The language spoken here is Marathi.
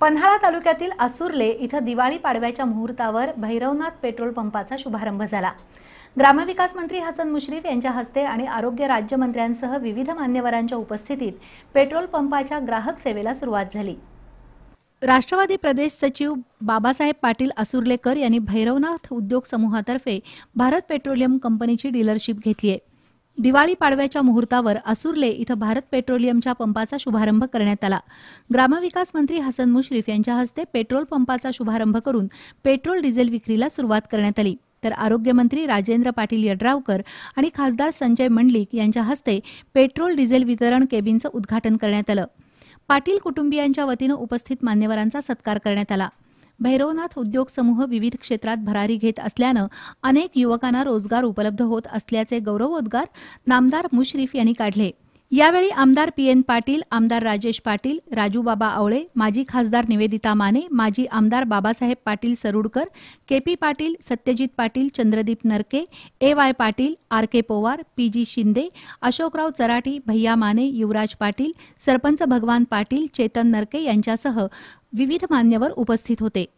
पन्हाळा तालुक्यातील असुर्ले इथं दिवाळी पाडव्याच्या मुहूर्तावर भैरवनाथ पेट्रोल पंपाचा शुभारंभ झाला ग्रामविकास मंत्री हसन मुश्रीफ यांच्या हस्ते आणि आरोग्य राज्यमंत्र्यांसह विविध मान्यवरांच्या उपस्थितीत पेट्रोल पंपाच्या ग्राहक सेवेला सुरुवात झाली राष्ट्रवादी प्रदेश सचिव बाबासाहेब पाटील असुर्लेकर यांनी भैरवनाथ उद्योग समूहातर्फे भारत पेट्रोलियम कंपनीची डीलरशिप घेतली आहे दिवाळी पाडव्याच्या मुहूर्तावर असुर्ले इथं भारत पेट्रोलियमच्या पंपाचा शुभारंभ करण्यात आला ग्रामविकास मंत्री हसन मुश्रीफ यांच्या हस्ते पेट्रोल पंपाचा शुभारंभ करून पेट्रोल डिझेल विक्रीला सुरुवात करण्यात आली तर आरोग्यमंत्री राजेंद्र पाटील यड्रावकर आणि खासदार संजय मंडलिक यांच्या हस्ते पेट्रोल डिझेल वितरण केबिनचं उद्घाटन करण्यात आलं पाटील कुटुंबियांच्या वतीनं उपस्थित मान्यवरांचा सत्कार करण्यात आला भैरवनाथ उद्योग समूह विविध क्षेत्रात भरारी घेत असल्यानं अनेक युवकांना रोजगार उपलब्ध होत असल्याचे गौरवोद्गार नामदार मुश्रीफ यांनी काढले यावेळी आमदार पी एन पाटील आमदार राजेश पाटील राजूबाबा आवळे माजी खासदार निवेदिता माने माजी आमदार Babasaheb Patil Sarudkar K P Patil Satyajit Patil Chandradeep Narke A Y Patil R K Powar P G Shinde Ashokrao Charati Bhaiya Mane युवराज पाटील सरपंच भगवान पाटील चेतन नरके यांच्यासह विविध मान्यवर उपस्थित होते